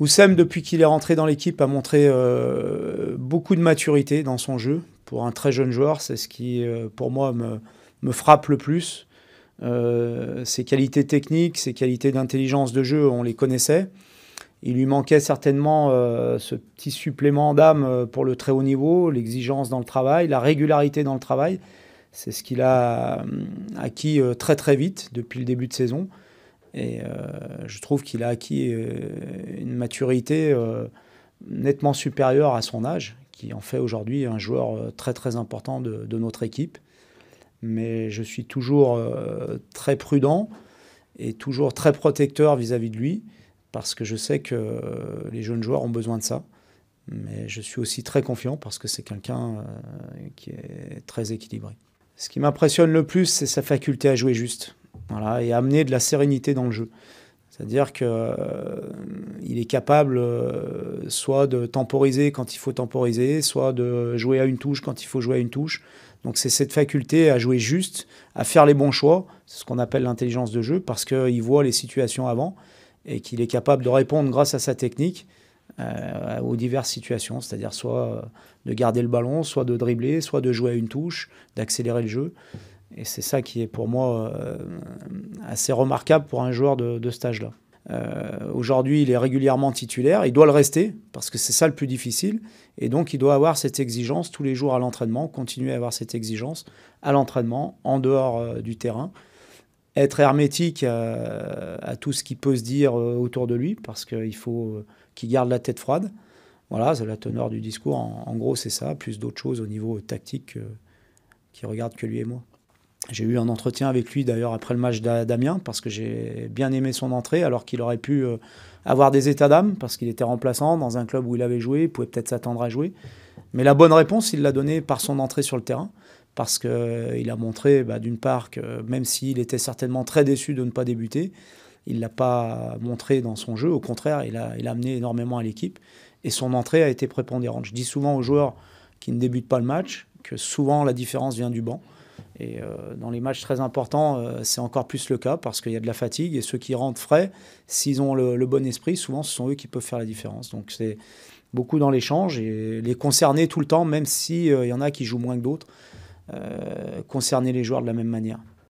Oussem, depuis qu'il est rentré dans l'équipe, a montré euh, beaucoup de maturité dans son jeu. Pour un très jeune joueur, c'est ce qui, euh, pour moi, me, me, frappe le plus. Euh, ses qualités techniques, ses qualités d'intelligence de jeu, on les connaissait. Il lui manquait certainement ce petit supplément d'âme pour le très haut niveau, l'exigence dans le travail, la régularité dans le travail. C'est ce qu'il a acquis très très vite depuis le début de saison. Et je trouve qu'il a acquis maturité euh, nettement supérieure à son âge, qui en fait aujourd'hui un joueur euh, très très important de, notre équipe. Mais je suis toujours euh, très prudent et toujours très protecteur vis-à-vis de lui, parce que je sais que les jeunes joueurs ont besoin de ça. Mais je suis aussi très confiant parce que c'est quelqu'un qui est très équilibré. Ce qui m'impressionne le plus, c'est sa faculté à jouer juste. Voilà, et à amener de la sérénité dans le jeu. C'est-à-dire qu'il euh, est capable euh, soit de temporiser quand il faut temporiser, soit de jouer à une touche quand il faut jouer à une touche. Donc c'est cette faculté à jouer juste, à faire les bons choix, c'est ce qu'on appelle l'intelligence de jeu, parce qu'il voit les situations avant et qu'il est capable de répondre grâce à sa technique euh, aux diverses situations, c'est-à-dire soit de garder le ballon, soit de dribbler, soit de jouer à une touche, d'accélérer le jeu. Et c'est ça qui est pour moi euh, assez remarquable pour un joueur de, stage là euh, Aujourd'hui, il est régulièrement titulaire, il doit le rester, parce que c'est ça le plus difficile. Et donc, il doit avoir cette exigence tous les jours à l'entraînement, continuer à avoir cette exigence à l'entraînement, en dehors euh, du terrain. Être hermétique à, tout ce qui peut se dire autour de lui, parce qu'il faut qu'il garde la tête froide. Voilà, c'est la teneur du discours. En, en gros, c'est ça, plus d'autres choses au niveau tactique qui regardent que lui et moi. J'ai eu un entretien avec lui d'ailleurs après le match d'Amiens parce que j'ai bien aimé son entrée alors qu'il aurait pu euh, avoir des états d'âme parce qu'il était remplaçant dans un club où il avait joué, il pouvait peut-être s'attendre à jouer. Mais la bonne réponse, il l'a donnée par son entrée sur le terrain parce qu'il euh, a montré bah, d'une part que même s'il était certainement très déçu de ne pas débuter, il ne l'a pas montré dans son jeu, au contraire, il a, il a amené énormément à l'équipe et son entrée a été prépondérante. Je dis souvent aux joueurs qui ne débutent pas le match que souvent la différence vient du banc. Et euh, dans les matchs très importants, euh, c'est encore plus le cas parce qu'il y a de la fatigue et ceux qui rentrent frais, s'ils ont le, bon esprit, souvent ce sont eux qui peuvent faire la différence. Donc c'est beaucoup dans l'échange et les concerner tout le temps, même s'il euh, y en a qui jouent moins que d'autres, concerner les joueurs de la même manière.